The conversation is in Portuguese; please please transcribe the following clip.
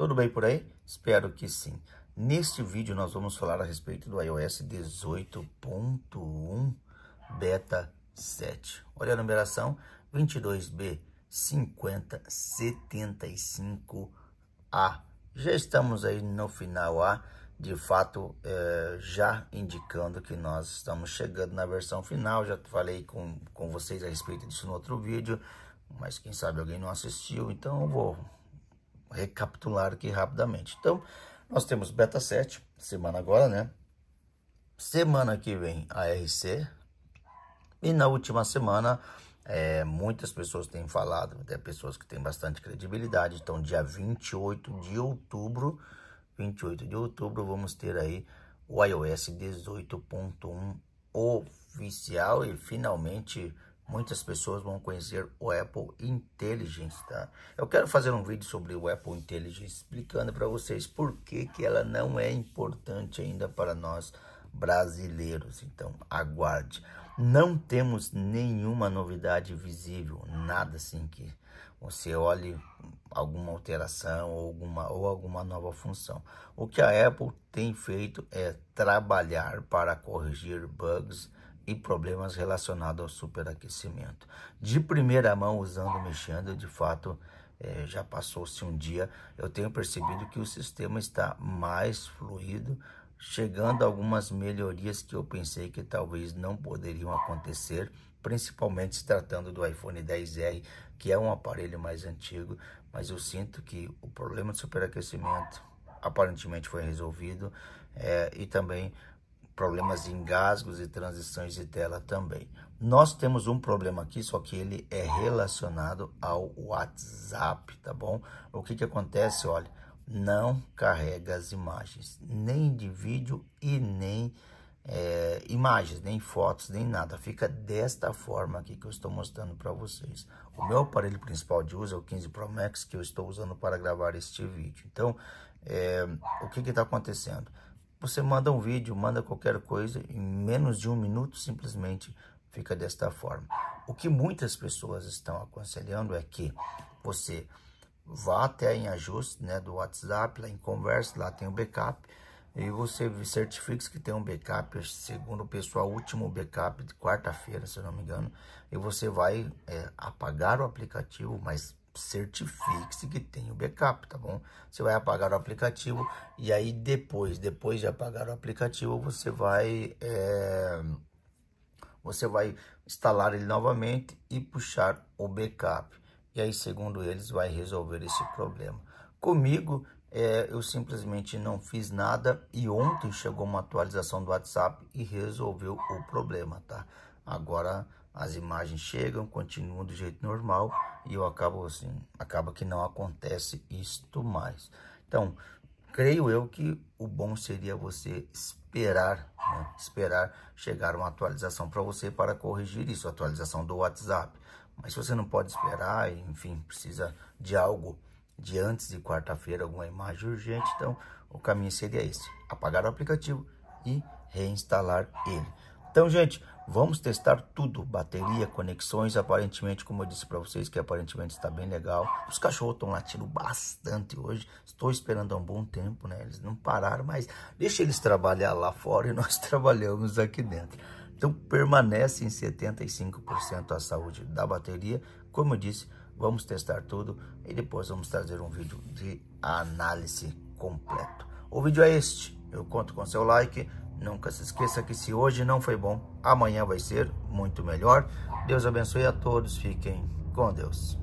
Tudo bem por aí? Espero que sim. Neste vídeo nós vamos falar a respeito do iOS 18.1 Beta 7. Olha a numeração 22B5075A. Já estamos aí no final A, de fato é, já indicando que nós estamos chegando na versão final. Já falei com, com vocês a respeito disso no outro vídeo, mas quem sabe alguém não assistiu, então eu vou recapitular aqui rapidamente. Então, nós temos beta 7, semana agora, né? Semana que vem, a RC E na última semana, é, muitas pessoas têm falado, até pessoas que têm bastante credibilidade. Então, dia 28 de outubro, 28 de outubro, vamos ter aí o iOS 18.1 oficial e finalmente muitas pessoas vão conhecer o Apple Intelligence, tá? Eu quero fazer um vídeo sobre o Apple Intelligence explicando para vocês por que, que ela não é importante ainda para nós brasileiros. Então, aguarde. Não temos nenhuma novidade visível, nada assim que você olhe alguma alteração ou alguma, ou alguma nova função. O que a Apple tem feito é trabalhar para corrigir bugs e problemas relacionados ao superaquecimento. De primeira mão, usando, mexendo, de fato, é, já passou-se um dia, eu tenho percebido que o sistema está mais fluido, chegando a algumas melhorias que eu pensei que talvez não poderiam acontecer, principalmente se tratando do iPhone 10R, que é um aparelho mais antigo, mas eu sinto que o problema de superaquecimento aparentemente foi resolvido é, e também problemas de engasgos e transições de tela também. Nós temos um problema aqui, só que ele é relacionado ao WhatsApp, tá bom? O que que acontece, olha, não carrega as imagens, nem de vídeo e nem é, imagens, nem fotos, nem nada. Fica desta forma aqui que eu estou mostrando para vocês. O meu aparelho principal de uso é o 15 Pro Max que eu estou usando para gravar este vídeo. Então, é, o que está acontecendo? Você manda um vídeo, manda qualquer coisa, em menos de um minuto simplesmente fica desta forma. O que muitas pessoas estão aconselhando é que você vá até em ajuste né, do WhatsApp, lá em conversa, lá tem o backup, e você certifique que tem um backup, segundo o pessoal, último backup de quarta-feira, se não me engano, e você vai é, apagar o aplicativo, mas certifique-se que tem o backup, tá bom? Você vai apagar o aplicativo e aí depois, depois de apagar o aplicativo, você vai, é, você vai instalar ele novamente e puxar o backup. E aí, segundo eles, vai resolver esse problema. Comigo, é, eu simplesmente não fiz nada e ontem chegou uma atualização do WhatsApp e resolveu o problema, tá? Agora as imagens chegam, continuam do jeito normal e eu acabo assim, acaba que não acontece isto mais. Então, creio eu que o bom seria você esperar, né? esperar chegar uma atualização para você para corrigir isso, atualização do WhatsApp. Mas se você não pode esperar, enfim, precisa de algo de antes de quarta-feira, alguma imagem urgente, então o caminho seria esse: apagar o aplicativo e reinstalar ele. Então, gente, vamos testar tudo. Bateria, conexões, aparentemente, como eu disse para vocês, que aparentemente está bem legal. Os cachorros estão latindo bastante hoje. Estou esperando há um bom tempo, né? Eles não pararam, mas deixa eles trabalhar lá fora e nós trabalhamos aqui dentro. Então, permanece em 75% a saúde da bateria. Como eu disse, vamos testar tudo e depois vamos trazer um vídeo de análise completo. O vídeo é este. Eu conto com seu like. Nunca se esqueça que se hoje não foi bom, amanhã vai ser muito melhor. Deus abençoe a todos. Fiquem com Deus.